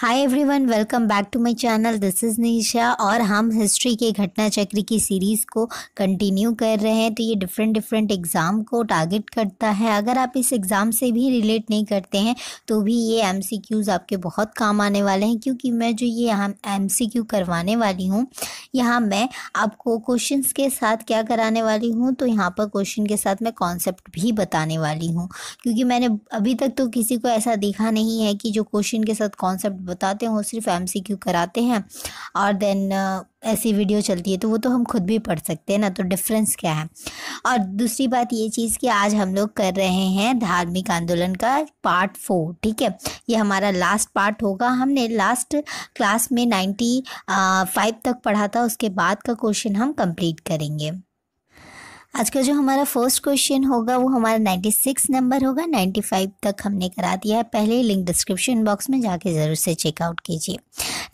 Hi everyone welcome back to my channel this is Nisha और हम history के घटना चक्र की सीरीज़ को कंटिन्यू कर रहे हैं तो ये डिफरेंट डिफरेंट एग्ज़ाम को टारगेट करता है अगर आप इस एग्ज़ाम से भी रिलेट नहीं करते हैं तो भी ये एमसीक्यूज़ आपके बहुत काम आने वाले हैं क्योंकि मैं जो ये यहाँ एम करवाने वाली हूँ यहाँ मैं आपको क्वेश्चन के साथ क्या कराने वाली हूँ तो यहाँ पर क्वेश्चन के साथ मैं कॉन्सेप्ट भी बताने वाली हूँ क्योंकि मैंने अभी तक तो किसी को ऐसा देखा नहीं है कि जो क्वेश्चन के साथ कॉन्सेप्ट बताते हैं वो सिर्फ एम कराते हैं और देन ऐसी वीडियो चलती है तो वो तो हम खुद भी पढ़ सकते हैं ना तो डिफरेंस क्या है और दूसरी बात ये चीज़ कि आज हम लोग कर रहे हैं धार्मिक आंदोलन का पार्ट फोर ठीक है ये हमारा लास्ट पार्ट होगा हमने लास्ट क्लास में नाइन्टी फाइव तक पढ़ा था उसके बाद का क्वेश्चन हम कंप्लीट करेंगे आज का जो हमारा फर्स्ट क्वेश्चन होगा वो हमारा 96 नंबर होगा 95 तक हमने करा दिया है पहले लिंक डिस्क्रिप्शन बॉक्स में जाके ज़रूर से चेकआउट कीजिए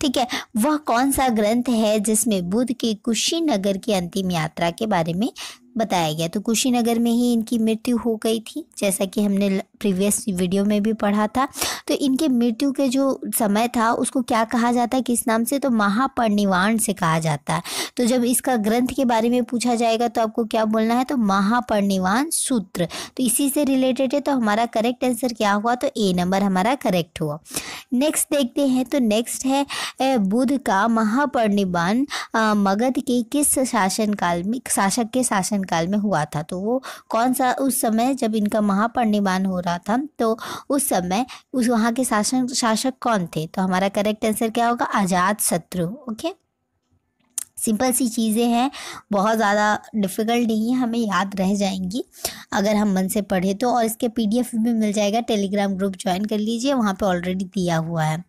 ठीक है वह कौन सा ग्रंथ है जिसमें बुद्ध के कुशीनगर की अंतिम यात्रा के बारे में बताया गया तो कुशीनगर में ही इनकी मृत्यु हो गई थी जैसा कि हमने प्रीवियस वीडियो में भी पढ़ा था तो इनके मृत्यु के जो समय था उसको क्या कहा जाता है किस नाम से तो महापर्णिवाण से कहा जाता है तो जब इसका ग्रंथ के बारे में पूछा जाएगा तो आपको क्या बोलना है तो महापर्णिवान सूत्र तो इसी से रिलेटेड है तो हमारा करेक्ट आंसर क्या हुआ तो ए नंबर हमारा करेक्ट हुआ नेक्स्ट देखते हैं तो नेक्स्ट है बुध का महापर्णिवान मगध के किस शासनकाल में शासक के शासन काल में हुआ था तो वो कौन सा उस समय जब इनका महापरिनिर्वाण हो रहा था तो उस समय उस वहाँ के शासन शासक कौन थे तो हमारा करेक्ट आंसर क्या होगा आज़ाद शत्रु ओके सिंपल सी चीज़ें हैं बहुत ज़्यादा डिफ़िकल्ट नहीं है हमें याद रह जाएंगी अगर हम मन से पढ़े तो और इसके पीडीएफ भी मिल जाएगा टेलीग्राम ग्रुप ज्वाइन कर लीजिए वहाँ पे ऑलरेडी दिया हुआ है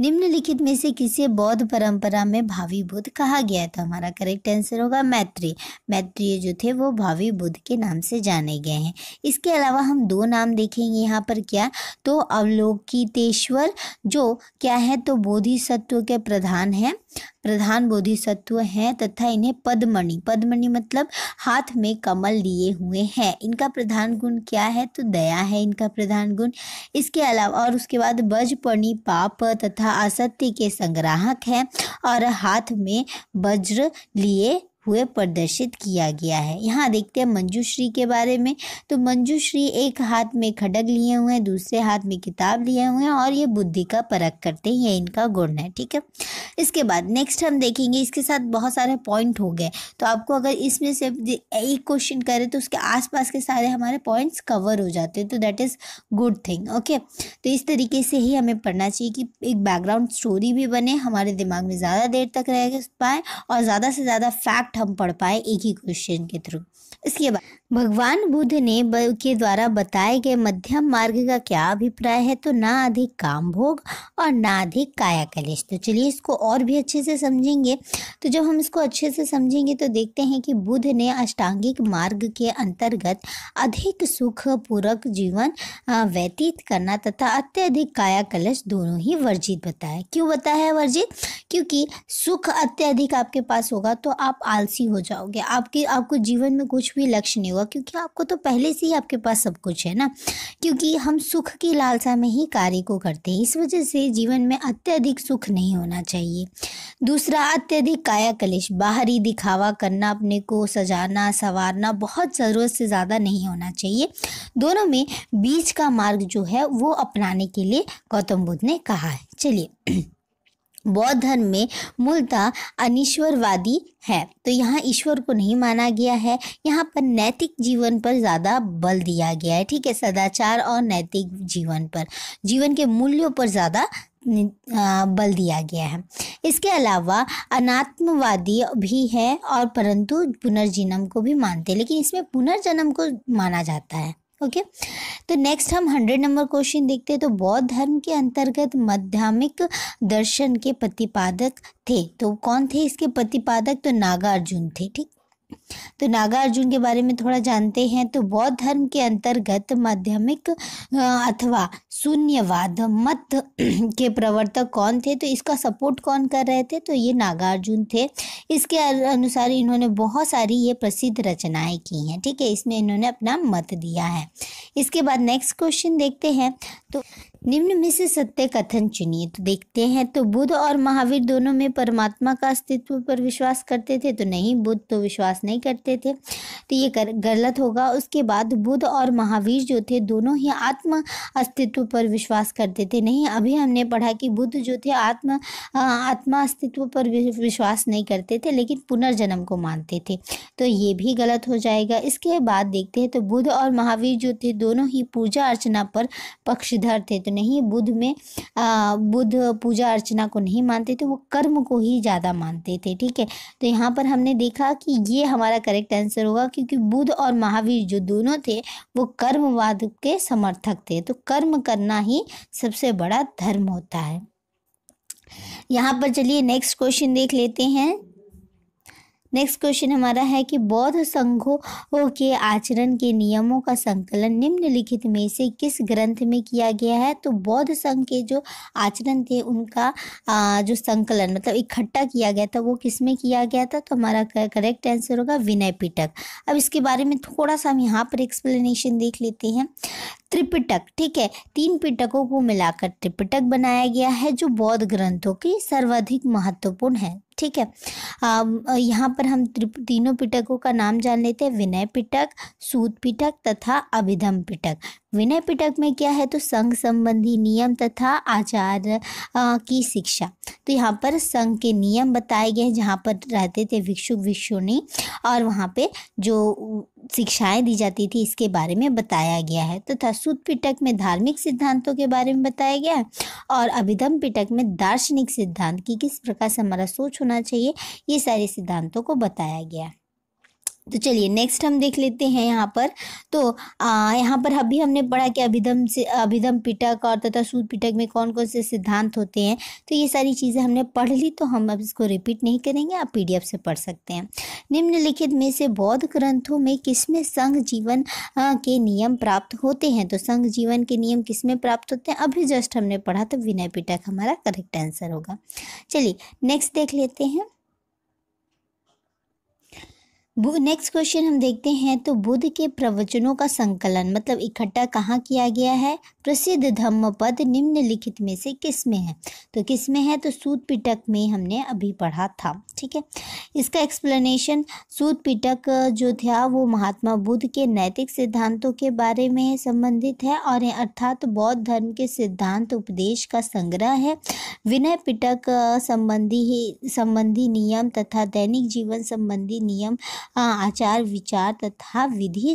निम्नलिखित में से किसे बौद्ध परंपरा में भावी बुद्ध कहा गया था हमारा करेक्ट आंसर होगा मैत्री मैत्रीय जो थे वो भावी बुद्ध के नाम से जाने गए हैं इसके अलावा हम दो नाम देखेंगे यहाँ पर क्या तो अवलोकितेश्वर जो क्या है तो बोधिसत्व के प्रधान हैं प्रधान बोधिसत्व हैं तथा इन्हें पद्मणि पद्मणि मतलब हाथ में कमल लिए हुए हैं इनका प्रधान गुण क्या है तो दया है इनका प्रधान गुण इसके अलावा और उसके बाद वज्रपणि पाप तथा असत्य के संग्राहक हैं और हाथ में वज्र लिए हुए प्रदर्शित किया गया है यहाँ देखते हैं मंजूश्री के बारे में तो मंजूश्री एक हाथ में खडग लिए हुए हैं दूसरे हाथ में किताब लिए हुए हैं और ये बुद्धि का परख करते हैं ये इनका गुण है ठीक है इसके बाद नेक्स्ट हम देखेंगे इसके साथ बहुत सारे पॉइंट हो गए तो आपको अगर इसमें से एक क्वेश्चन करें तो उसके आस के सारे हमारे पॉइंट्स कवर हो जाते हैं तो that is good thing okay तो इस तरीके से ही हमें पढ़ना चाहिए कि एक बैकग्राउंड स्टोरी भी बने हमारे दिमाग में ज़्यादा देर तक रह पाए और ज़्यादा से ज़्यादा फैक्ट पाठ हम पढ़ पाए एक ही क्वेश्चन के थ्रू इसके बाद भगवान बुद्ध ने के द्वारा बताए गए मध्यम मार्ग का क्या अभिप्राय है तो ना अधिक काम भोग और ना अधिक काया कलेश तो चलिए इसको और भी अच्छे से समझेंगे तो जब हम इसको अच्छे से समझेंगे तो देखते हैं कि बुद्ध ने अष्टांगिक मार्ग के अंतर्गत अधिक सुख पूर्वक जीवन व्यतीत करना तथा अत्यधिक काया कलश दोनों ही वर्जित बताया क्यों बताया वर्जित क्योंकि सुख अत्यधिक आपके पास होगा तो आप आल आलसी हो जाओगे आपके आपको जीवन में कुछ भी लक्ष्य नहीं होगा क्योंकि आपको तो पहले से ही आपके पास सब कुछ है ना क्योंकि हम सुख की लालसा में ही कार्य को करते हैं इस वजह से जीवन में अत्यधिक सुख नहीं होना चाहिए दूसरा अत्यधिक काया कलेश बाहरी दिखावा करना अपने को सजाना संवारना बहुत ज़रूरत से ज़्यादा नहीं होना चाहिए दोनों में बीच का मार्ग जो है वो अपनाने के लिए गौतम बुद्ध ने कहा है चलिए बौद्ध धर्म में मूलतः अनिश्वरवादी है तो यहाँ ईश्वर को नहीं माना गया है यहाँ पर नैतिक जीवन पर ज़्यादा बल दिया गया है ठीक है सदाचार और नैतिक जीवन पर जीवन के मूल्यों पर ज़्यादा बल दिया गया है इसके अलावा अनात्मवादी भी है और परंतु पुनर्जन्म को भी मानते हैं लेकिन इसमें पुनर्जन्म को माना जाता है ओके तो नेक्स्ट हम हंड्रेड नंबर क्वेश्चन देखते हैं तो बौद्ध धर्म के अंतर्गत मध्यमिक दर्शन के प्रतिपादक थे तो कौन थे इसके प्रतिपादक तो नागार्जुन थे ठीक तो नागार्जुन के बारे में थोड़ा जानते हैं तो बौद्ध धर्म के अंतर्गत माध्यमिक अथवा शून्यवाद मत के प्रवर्तक कौन थे तो इसका सपोर्ट कौन कर रहे थे तो ये नागार्जुन थे इसके अनुसार इन्होंने बहुत सारी ये प्रसिद्ध रचनाएं की हैं ठीक है इसमें इन्होंने अपना मत दिया है इसके बाद नेक्स्ट क्वेश्चन देखते हैं तो निम्न में से सत्य कथन चुनिए तो देखते हैं तो बुद्ध और महावीर दोनों में परमात्मा का अस्तित्व पर विश्वास करते थे तो नहीं बुद्ध तो विश्वास नहीं करते थे तो ये गलत होगा उसके बाद बुद्ध और महावीर जो थे दोनों ही आत्म अस्तित्व पर विश्वास करते थे नहीं अभी हमने पढ़ा कि बुद्ध जो थे आत्म आत्मा अस्तित्व पर विश्वास नहीं करते थे लेकिन पुनर्जन्म को मानते थे तो ये भी गलत हो जाएगा इसके बाद देखते हैं तो बुद्ध और महावीर जो थे दोनों ही पूजा अर्चना पर पक्षधर थे तो नहीं बुद्ध में बुद्ध पूजा अर्चना को नहीं मानते थे वो कर्म को ही ज़्यादा मानते थे ठीक है तो यहाँ पर हमने देखा कि ये हमारा करेक्ट आंसर होगा क्योंकि बुद्ध और महावीर जो दोनों थे वो कर्मवाद के समर्थक थे तो कर्म करना ही सबसे बड़ा धर्म होता है यहाँ पर चलिए नेक्स्ट क्वेश्चन देख लेते हैं नेक्स्ट क्वेश्चन हमारा है कि बौद्ध संघों के आचरण के नियमों का संकलन निम्नलिखित में से किस ग्रंथ में किया गया है तो बौद्ध संघ के जो आचरण थे उनका जो संकलन मतलब इकट्ठा किया गया था वो किस में किया गया था तो हमारा करेक्ट आंसर होगा विनय पिटक अब इसके बारे में थोड़ा सा हम यहाँ पर एक्सप्लेनेशन देख लेते हैं त्रिपिटक ठीक है तीन पिटकों को मिलाकर त्रिपिटक बनाया गया है जो बौद्ध ग्रंथों की सर्वाधिक महत्वपूर्ण है ठीक है यहाँ पर हम तीनों पिटकों का नाम जान लेते हैं विनय पिटक सूद पिटक तथा अभिधम पिटक विनय पिटक में क्या है तो संघ संबंधी नियम तथा आचार की शिक्षा तो यहाँ पर संघ के नियम बताए गए जहाँ पर रहते थे भिक्षु भिक्षुणी और वहाँ पे जो शिक्षाएं दी जाती थी इसके बारे में बताया गया है तथा तो सूद पिटक में धार्मिक सिद्धांतों के बारे में बताया गया है और अभिधम पिटक में दार्शनिक सिद्धांत की किस प्रकार से हमारा सोच होना चाहिए ये सारे सिद्धांतों को बताया गया है तो चलिए नेक्स्ट हम देख लेते हैं यहाँ पर तो यहाँ पर अभी हमने पढ़ा कि अभिधम से अभिधम पिटक और तथा सूद पिटक में कौन कौन से सिद्धांत होते हैं तो ये सारी चीज़ें हमने पढ़ ली तो हम अब इसको रिपीट नहीं करेंगे आप पीडीएफ से पढ़ सकते हैं निम्नलिखित में से बौद्ध ग्रंथों में किसमें संघ जीवन आ, के नियम प्राप्त होते हैं तो संघ जीवन के नियम किसमें प्राप्त होते हैं अभी जस्ट हमने पढ़ा तो विनय पिटक हमारा करेक्ट आंसर होगा चलिए नेक्स्ट देख लेते हैं नेक्स्ट क्वेश्चन हम देखते हैं तो बुद्ध के प्रवचनों का संकलन मतलब इकट्ठा कहाँ किया गया है प्रसिद्ध धम्म पद निम्नलिखित में से किस में है तो किस में है तो सूत पिटक में हमने अभी पढ़ा था ठीक है इसका एक्सप्लेनेशन सूद पिटक जो था वो महात्मा बुद्ध के नैतिक सिद्धांतों के बारे में संबंधित है और अर्थात बौद्ध धर्म के सिद्धांत उपदेश का संग्रह है विनय पिटक संबंधी संबंधी नियम तथा दैनिक जीवन संबंधी नियम आचार विचार तथा विधि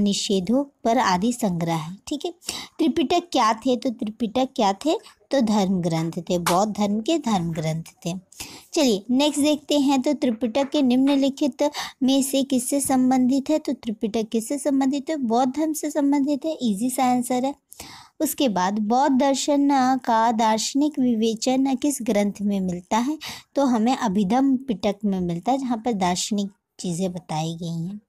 निषेधों पर आदि संग्रह है ठीक है त्रिपिटक क्या थे तो त्रिपिटक क्या थे तो धर्म ग्रंथ थे बौद्ध धर्म के धर्म ग्रंथ थे चलिए नेक्स्ट देखते हैं तो त्रिपिटक के निम्नलिखित में से किससे संबंधित है तो त्रिपिटक किससे संबंधित है बौद्ध धर्म से संबंधित है इजी सा आंसर है उसके बाद बौद्ध दर्शन का दार्शनिक विवेचन किस ग्रंथ में मिलता है तो हमें अभिधम पिटक में मिलता है जहाँ पर दार्शनिक चीज़ें बताई गई हैं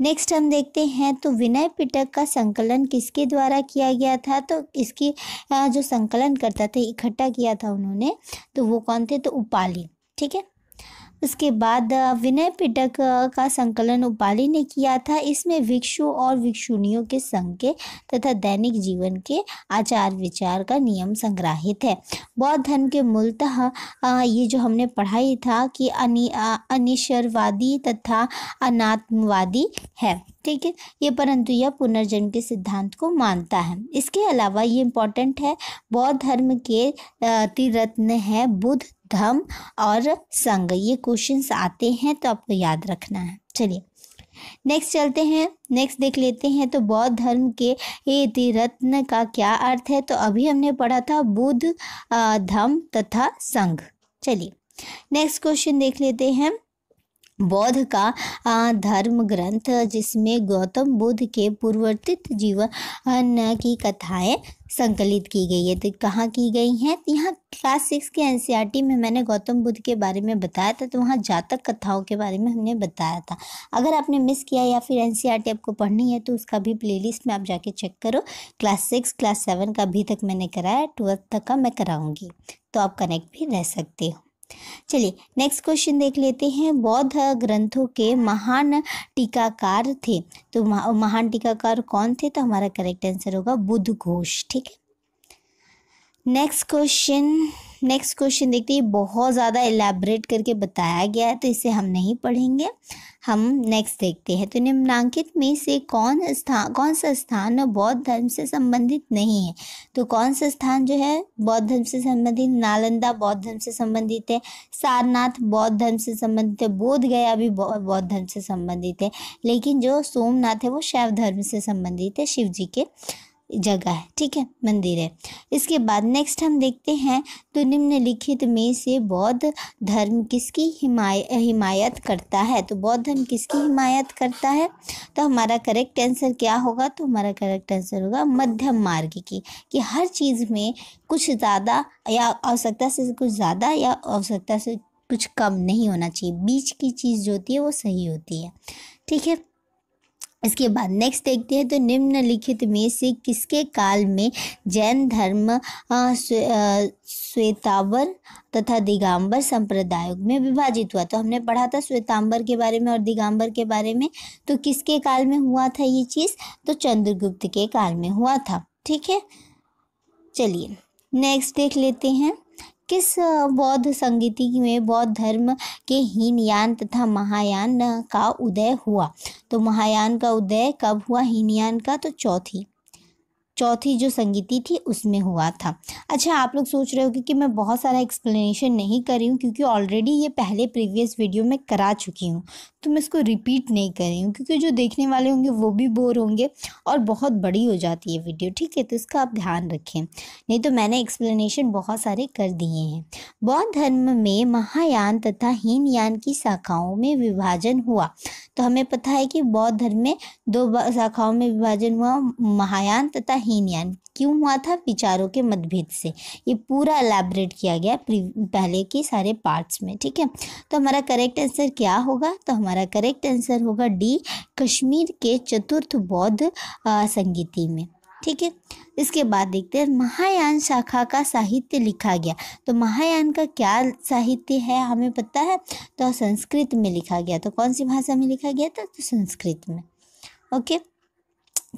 नेक्स्ट हम देखते हैं तो विनय पिटक का संकलन किसके द्वारा किया गया था तो इसकी जो संकलन करता था इकट्ठा किया था उन्होंने तो वो कौन थे तो उपाली ठीक है उसके बाद विनय पिटक का संकलन उपाली ने किया था इसमें भिक्षु और भिक्षुणियों के संघ के तथा दैनिक जीवन के आचार विचार का नियम संग्राहित है बौद्ध धर्म के मूलतः ये जो हमने पढ़ाई था कि अनि अनिश्वरवादी तथा अनात्मवादी है ठीक है ये परंतु यह पुनर्जन्म के सिद्धांत को मानता है इसके अलावा ये इम्पोर्टेंट है बौद्ध धर्म के त्रिरत्न है बुद्ध धम और संग ये क्वेश्चंस आते हैं तो आपको याद रखना है चलिए नेक्स्ट चलते हैं नेक्स्ट देख लेते हैं तो बौद्ध धर्म के ये त्रिरत्न का क्या अर्थ है तो अभी हमने पढ़ा था बुद्ध धम तथा संघ चलिए नेक्स्ट क्वेश्चन देख लेते हैं बौद्ध का धर्म ग्रंथ जिसमें गौतम बुद्ध के पूर्वर्तित जीवन की कथाएं संकलित की गई है तो कहाँ की गई हैं तो यहाँ क्लास सिक्स के एन e में मैंने गौतम बुद्ध के बारे में बताया था तो वहाँ जातक कथाओं के बारे में हमने बताया था अगर आपने मिस किया या फिर एन e आपको पढ़नी है तो उसका भी प्लेलिस्ट में आप जाके चेक करो क्लास सिक्स क्लास सेवन का अभी तक मैंने कराया ट्वेल्थ तक का मैं कराऊँगी तो आप कनेक्ट भी रह सकते हो चलिए नेक्स्ट क्वेश्चन देख लेते हैं बौद्ध ग्रंथों के महान टीकाकार थे तो महान टीकाकार कौन थे तो हमारा करेक्ट आंसर होगा बुद्ध घोष ठीक है नेक्स्ट क्वेश्चन नेक्स्ट क्वेश्चन देखते हैं बहुत ज़्यादा एलेबरेट करके बताया गया है तो इसे हम नहीं पढ़ेंगे हम नेक्स्ट देखते हैं तो निम्नांकित में से कौन स्थान कौन सा स्थान बौद्ध धर्म से संबंधित नहीं है तो कौन सा स्थान जो है बौद्ध धर्म से संबंधित नालंदा बौद्ध धर्म से संबंधित है सारनाथ बौद्ध धर्म से संबंधित है बोध गया भी बौद्ध धर्म से संबंधित है लेकिन जो सोमनाथ है वो शैव धर्म से संबंधित है शिव जी के जगह है ठीक है मंदिर है इसके बाद नेक्स्ट हम देखते हैं तो निम्नलिखित में से बौद्ध धर्म किसकी हिमाय हिमायत करता है तो बौद्ध धर्म किसकी हिमायत करता है तो हमारा करेक्ट आंसर क्या होगा तो हमारा करेक्ट आंसर होगा मध्यम मार्ग की कि हर चीज़ में कुछ ज़्यादा या आवश्यकता से कुछ ज़्यादा या आवश्यकता से कुछ कम नहीं होना चाहिए बीच की चीज़ जो होती है वो सही होती है ठीक है इसके बाद नेक्स्ट देखते हैं तो निम्नलिखित में से किसके काल में जैन धर्म श्वेतावर तथा दिगंबर संप्रदायों में विभाजित हुआ तो हमने पढ़ा था श्वेतांबर के बारे में और दिगंबर के बारे में तो किसके काल में हुआ था ये चीज़ तो चंद्रगुप्त के काल में हुआ था ठीक है चलिए नेक्स्ट देख लेते हैं किस बौद्ध संगीति में बौद्ध धर्म के हीनयान तथा महायान का उदय हुआ तो महायान का उदय कब हुआ हीनयान का तो चौथी चौथी जो संगीति थी उसमें हुआ था अच्छा आप लोग सोच रहे हो कि मैं बहुत सारा एक्सप्लेनेशन नहीं कर रही हूँ क्योंकि ऑलरेडी ये पहले प्रीवियस वीडियो में करा चुकी हूँ तो मैं इसको रिपीट नहीं कर रही हूँ क्योंकि जो देखने वाले होंगे वो भी बोर होंगे और बहुत बड़ी हो जाती है वीडियो ठीक है तो इसका आप ध्यान रखें नहीं तो मैंने एक्सप्लेनेशन बहुत सारे कर दिए हैं बौद्ध धर्म में महायान तथा हीनयान की शाखाओं में विभाजन हुआ तो हमें पता है कि बौद्ध धर्म में दो शाखाओं में विभाजन हुआ महायान तथा हीनयान क्यों हुआ था विचारों के मतभेद से ये पूरा एलेबरेट किया गया पहले के सारे पार्ट्स में ठीक है तो हमारा करेक्ट आंसर क्या होगा तो हमारा करेक्ट आंसर होगा डी कश्मीर के चतुर्थ बौद्ध संगीति में ठीक है इसके बाद देखते हैं महायान शाखा का साहित्य लिखा गया तो महायान का क्या साहित्य है हमें पता है तो संस्कृत में लिखा गया तो कौन सी भाषा में लिखा गया था तो संस्कृत में ओके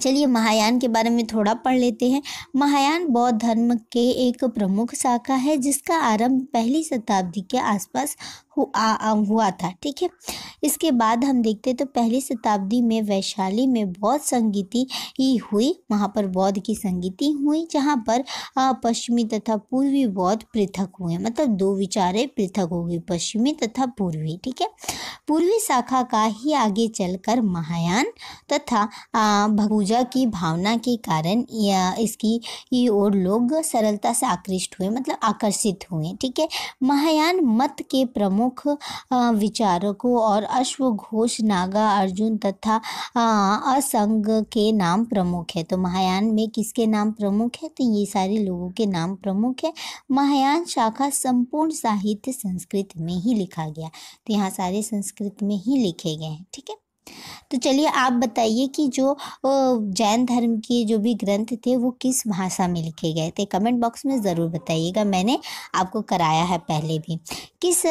चलिए महायान के बारे में थोड़ा पढ़ लेते हैं महायान बौद्ध धर्म के एक प्रमुख शाखा है जिसका आरंभ पहली शताब्दी के आसपास हुआ था ठीक है इसके बाद हम देखते तो पहली शताब्दी में वैशाली में बौद्ध संगीति ही हुई वहाँ पर बौद्ध की संगीति हुई जहाँ पर पश्चिमी तथा पूर्वी बौद्ध पृथक हुए मतलब दो विचारें पृथक हो गई पश्चिमी तथा पूर्वी ठीक है पूर्वी शाखा का ही आगे चलकर महायान तथा भगुजा की भावना के कारण या इसकी ही ओर लोग सरलता से आकृष्ट हुए मतलब आकर्षित हुए ठीक है महायान मत के प्रमुख प्रमुख विचारकों और अश्वघोष नागा अर्जुन तथा असंग के नाम प्रमुख है तो महायान में किसके नाम प्रमुख है तो ये सारे लोगों के नाम प्रमुख है महायान शाखा संपूर्ण साहित्य संस्कृत में ही लिखा गया तो यहाँ सारे संस्कृत में ही लिखे गए हैं ठीक है तो चलिए आप बताइए कि जो जैन धर्म के जो भी ग्रंथ थे वो किस भाषा में लिखे गए थे कमेंट बॉक्स में ज़रूर बताइएगा मैंने आपको कराया है पहले भी किस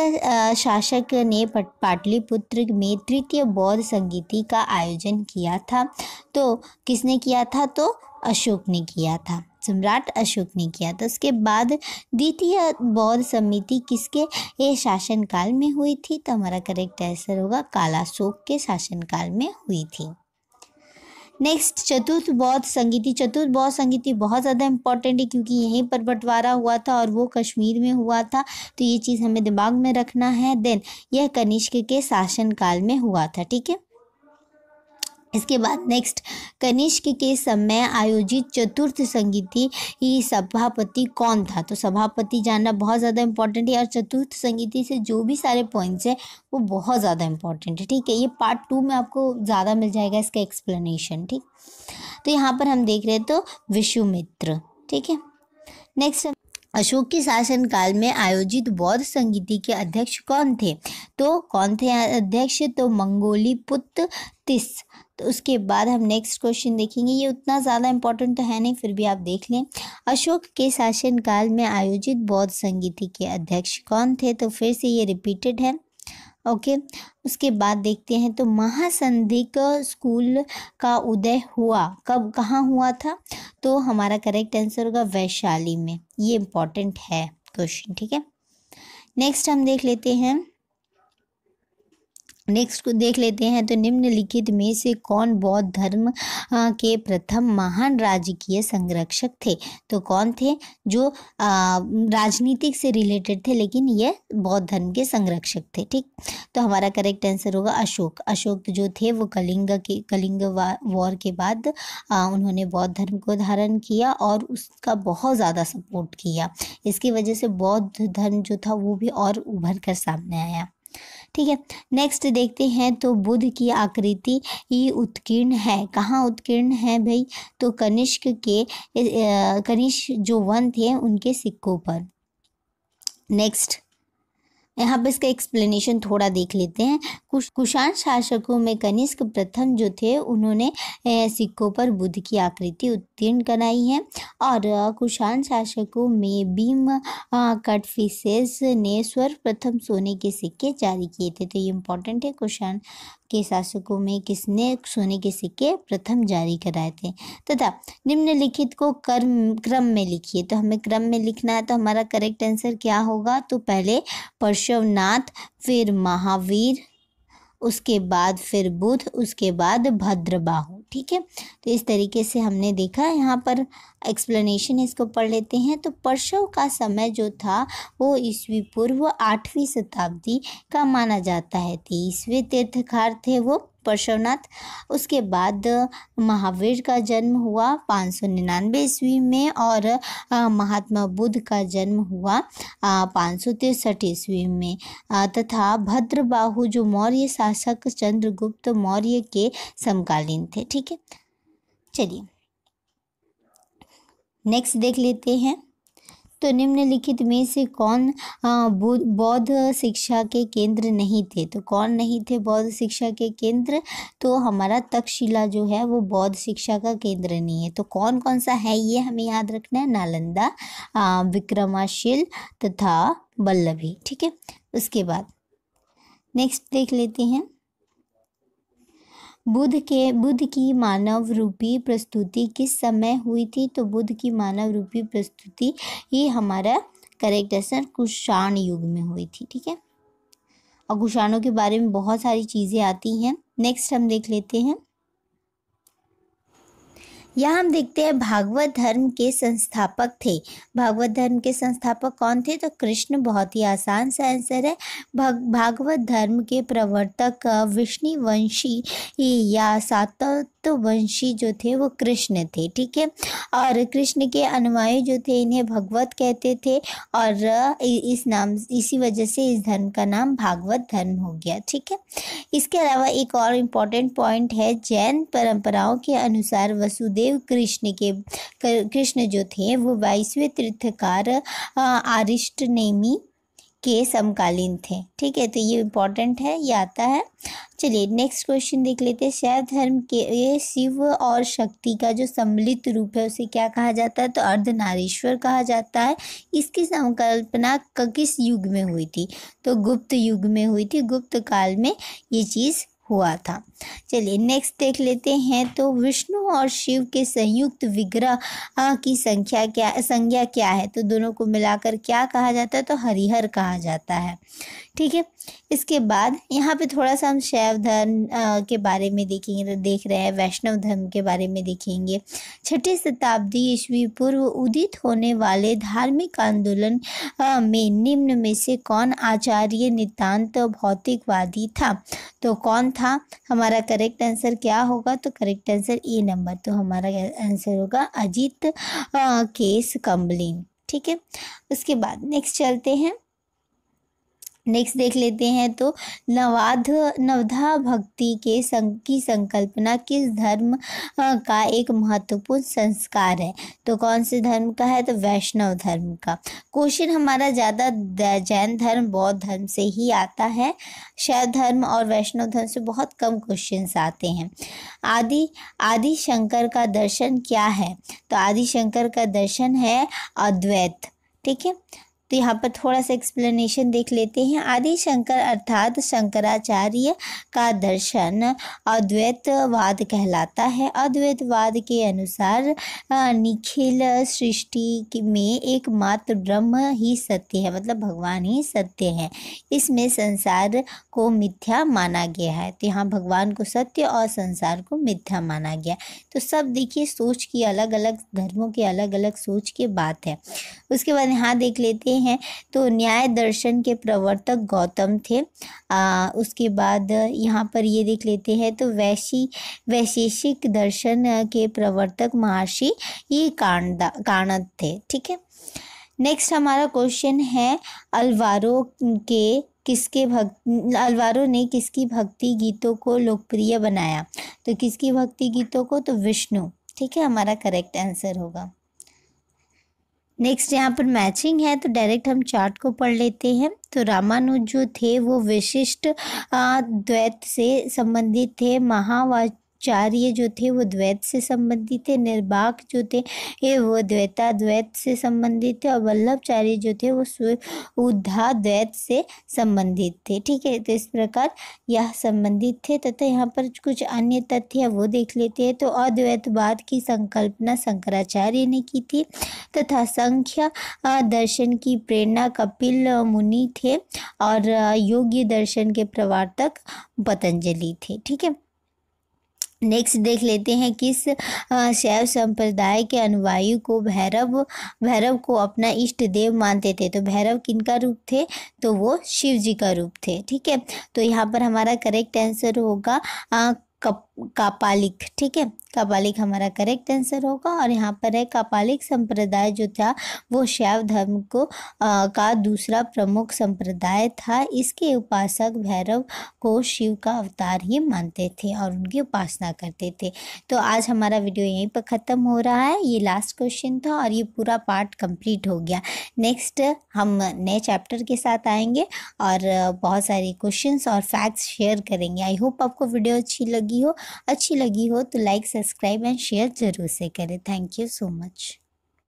शासक ने पाटलिपुत्र में तृतीय बौद्ध संगीति का आयोजन किया था तो किसने किया था तो अशोक ने किया था सम्राट अशोक ने किया था तो उसके बाद द्वितीय बौद्ध समिति किसके ये शासनकाल में हुई थी तो हमारा करेक्ट आंसर होगा कालाशोक के शासनकाल में हुई थी नेक्स्ट चतुर्थ बौद्ध संगीति चतुर्थ बौद्ध संगीति बहुत ज़्यादा इंपॉर्टेंट है क्योंकि यहीं पर बंटवारा हुआ था और वो कश्मीर में हुआ था तो ये चीज़ हमें दिमाग में रखना है देन यह कनिष्क के शासनकाल में हुआ था ठीक है इसके बाद नेक्स्ट कनिष्क के समय आयोजित चतुर्थ संगीति सभापति कौन था तो सभापति जानना बहुत ज़्यादा इंपॉर्टेंट है और चतुर्थ संगीति से जो भी सारे पॉइंट्स हैं वो बहुत ज़्यादा इंपॉर्टेंट है ठीक है ये पार्ट टू में आपको ज़्यादा मिल जाएगा इसका एक्सप्लेनेशन ठीक तो यहाँ पर हम देख रहे तो विश्वमित्र ठीक है नेक्स्ट अशोक के शासनकाल में आयोजित बौद्ध संगीति के अध्यक्ष कौन थे तो कौन थे अध्यक्ष तो मंगोली पुत्र तिस तो उसके बाद हम नेक्स्ट क्वेश्चन देखेंगे ये उतना ज़्यादा इम्पोर्टेंट तो है नहीं फिर भी आप देख लें अशोक के शासनकाल में आयोजित बौद्ध संगीति के अध्यक्ष कौन थे तो फिर से ये रिपीटेड है ओके okay. उसके बाद देखते हैं तो महासंधिक स्कूल का उदय हुआ कब कहाँ हुआ था तो हमारा करेक्ट आंसर होगा वैशाली में ये इम्पोर्टेंट है क्वेश्चन ठीक है नेक्स्ट हम देख लेते हैं नेक्स्ट को देख लेते हैं तो निम्नलिखित में से कौन बौद्ध धर्म के प्रथम महान राजकीय संरक्षक थे तो कौन थे जो राजनीतिक से रिलेटेड थे लेकिन ये बौद्ध धर्म के संरक्षक थे ठीक तो हमारा करेक्ट आंसर होगा अशोक अशोक जो थे वो कलिंग के कलिंग वॉर के बाद आ, उन्होंने बौद्ध धर्म को धारण किया और उसका बहुत ज़्यादा सपोर्ट किया इसकी वजह से बौद्ध धर्म जो था वो भी और उभर कर सामने आया ठीक है नेक्स्ट देखते हैं तो बुध की आकृति ही उत्कीर्ण है कहाँ उत्कीर्ण है भाई तो कनिष्क के कनिष्क जो वन थे उनके सिक्कों पर नेक्स्ट यहाँ पर इसका एक्सप्लेनेशन थोड़ा देख लेते हैं कुछ कुशाण शासकों में कनिष्क प्रथम जो थे उन्होंने सिक्कों पर बुद्ध की आकृति उत्तीर्ण कराई है और कुशाण शासकों में भीम कटफिसेस ने सर्वप्रथम सोने के सिक्के जारी किए थे तो ये इम्पोर्टेंट है कुशाण के शासकों में किसने सोने के सिक्के प्रथम जारी कराए थे तथा निम्नलिखित को कर्म क्रम में लिखिए तो हमें क्रम में लिखना है तो हमारा करेक्ट आंसर क्या होगा तो पहले परशवनाथ फिर महावीर उसके बाद फिर बुध उसके बाद भद्रबाहु ठीक है तो इस तरीके से हमने देखा यहाँ पर एक्सप्लेनेशन इसको पढ़ लेते हैं तो परसव का समय जो था वो ईस्वी पूर्व आठवीं शताब्दी का माना जाता है तेईसवें तीर्थकार थे वो परशुनाथ उसके बाद महावीर का जन्म हुआ पाँच सौ निन्यानवे ईस्वी में और महात्मा बुद्ध का जन्म हुआ पाँच सौ तिरसठ ईस्वी में तथा भद्रबाहु जो मौर्य शासक चंद्रगुप्त मौर्य के समकालीन थे ठीक है चलिए नेक्स्ट देख लेते हैं तो निम्नलिखित में से कौन बौद्ध शिक्षा के केंद्र नहीं थे तो कौन नहीं थे बौद्ध शिक्षा के केंद्र तो हमारा तक्षशिला जो है वो बौद्ध शिक्षा का केंद्र नहीं है तो कौन कौन सा है ये हमें याद रखना है नालंदा विक्रमाशील तथा बल्लभी ठीक है उसके बाद नेक्स्ट देख लेते हैं बुद्ध के बुद्ध की मानव रूपी प्रस्तुति किस समय हुई थी तो बुद्ध की मानव रूपी प्रस्तुति ये हमारा करेक्ट आंसर कुषाण युग में हुई थी ठीक है और कुषाणों के बारे में बहुत सारी चीज़ें आती हैं नेक्स्ट हम देख लेते हैं यहाँ हम देखते हैं भागवत धर्म के संस्थापक थे भागवत धर्म के संस्थापक कौन थे तो कृष्ण बहुत ही आसान सा आंसर है भागवत धर्म के प्रवर्तक विष्णुवंशी या सातवंशी जो थे वो कृष्ण थे ठीक है और कृष्ण के अनुयायी जो थे इन्हें भगवत कहते थे और इस नाम इसी वजह से इस धर्म का नाम भागवत धर्म हो गया ठीक है इसके अलावा एक और इम्पॉर्टेंट पॉइंट है जैन परंपराओं के अनुसार वसुदेव देव कृष्ण के कृष्ण जो थे वो बाईसवें तीर्थकार आरिष्ट नेमी के समकालीन थे ठीक है तो ये इम्पोर्टेंट है ये आता है चलिए नेक्स्ट क्वेश्चन देख लेते हैं शैव धर्म के ये शिव और शक्ति का जो सम्मिलित रूप है उसे क्या कहा जाता है तो अर्धनारीश्वर कहा जाता है इसकी संकल्पना किस युग में हुई थी तो गुप्त युग में हुई थी गुप्त काल में ये चीज़ हुआ था चलिए नेक्स्ट देख लेते हैं तो विष्णु और शिव के संयुक्त विग्रह की संख्या क्या संज्ञा क्या है तो दोनों को मिलाकर क्या कहा जाता है तो हरिहर कहा जाता है ठीक है इसके बाद यहाँ पे थोड़ा सा हम शैव धर्म के बारे में देखेंगे तो देख रहे हैं वैष्णव धर्म के बारे में देखेंगे छठी शताब्दी ईस्वी पूर्व उदित होने वाले धार्मिक आंदोलन में निम्न में से कौन आचार्य नितान्त भौतिकवादी था तो कौन था हमारा करेक्ट आंसर क्या होगा तो करेक्ट आंसर ए नंबर तो हमारा आंसर होगा अजीत केस कम्बलिन ठीक है उसके बाद नेक्स्ट चलते हैं नेक्स्ट देख लेते हैं तो नवाध नवधा भक्ति के संग की संकल्पना किस धर्म का एक महत्वपूर्ण संस्कार है तो कौन से धर्म का है तो वैष्णव धर्म का क्वेश्चन हमारा ज़्यादा जैन धर्म बौद्ध धर्म से ही आता है शैव धर्म और वैष्णव धर्म से बहुत कम क्वेश्चन आते हैं आदि आदि शंकर का दर्शन क्या है तो आदि शंकर का दर्शन है अद्वैत ठीक है तो यहाँ पर थोड़ा सा एक्सप्लेनेशन देख लेते हैं आदि शंकर अर्थात शंकराचार्य का दर्शन अद्वैतवाद कहलाता है अद्वैतवाद के अनुसार निखिल सृष्टि में एकमात्र ब्रह्म ही सत्य है मतलब भगवान ही सत्य है इसमें संसार को मिथ्या माना गया है तो यहाँ भगवान को सत्य और संसार को मिथ्या माना गया तो सब देखिए सोच की अलग अलग धर्मों के अलग अलग सोच की बात है उसके बाद यहाँ देख लेते हैं हैं तो न्याय दर्शन के प्रवर्तक गौतम थे आ, उसके बाद यहाँ पर ये देख लेते हैं तो वैशी वैशेषिक दर्शन के प्रवर्तक महर्षि ये कांडा कानद थे ठीक है नेक्स्ट हमारा क्वेश्चन है अलवारो के किसके भक्त अलवारो ने किसकी भक्ति गीतों को लोकप्रिय बनाया तो किसकी भक्ति गीतों को तो विष्णु ठीक है हमारा करेक्ट आंसर होगा नेक्स्ट यहाँ पर मैचिंग है तो डायरेक्ट हम चार्ट को पढ़ लेते हैं तो रामानुज जो थे वो विशिष्ट द्वैत से संबंधित थे महावाच चार्य जो थे वो द्वैत से संबंधित थे निर्बाक जो थे ये वो द्वैत से संबंधित थे और वल्लभचार्य जो थे वो उद्धा द्वैत से संबंधित थे ठीक है तो इस प्रकार यह संबंधित थे तथा यहाँ पर कुछ अन्य तथ्य वो देख लेते हैं तो अद्वैतवाद की संकल्पना शंकराचार्य ने की थी तथा संख्या दर्शन की प्रेरणा कपिल मुनि थे और योग्य दर्शन के प्रवर्तक पतंजलि थे ठीक है नेक्स्ट देख लेते हैं किस शैव संप्रदाय के अनुवायु को भैरव भैरव को अपना इष्ट देव मानते थे तो भैरव किन का रूप थे तो वो शिव जी का रूप थे ठीक है तो यहाँ पर हमारा करेक्ट आंसर होगा आ, कप कापालिक ठीक है कापालिक हमारा करेक्ट आंसर होगा और यहाँ पर है कापालिक संप्रदाय जो था वो शैव धर्म को आ, का दूसरा प्रमुख संप्रदाय था इसके उपासक भैरव को शिव का अवतार ही मानते थे और उनकी उपासना करते थे तो आज हमारा वीडियो यहीं पर ख़त्म हो रहा है ये लास्ट क्वेश्चन था और ये पूरा पार्ट कंप्लीट हो गया नेक्स्ट हम नए चैप्टर के साथ आएंगे और बहुत सारे क्वेश्चन और फैक्ट्स शेयर करेंगे आई होप आपको वीडियो अच्छी लगी हो अच्छी लगी हो तो लाइक सब्सक्राइब एंड शेयर ज़रूर से करें थैंक यू सो मच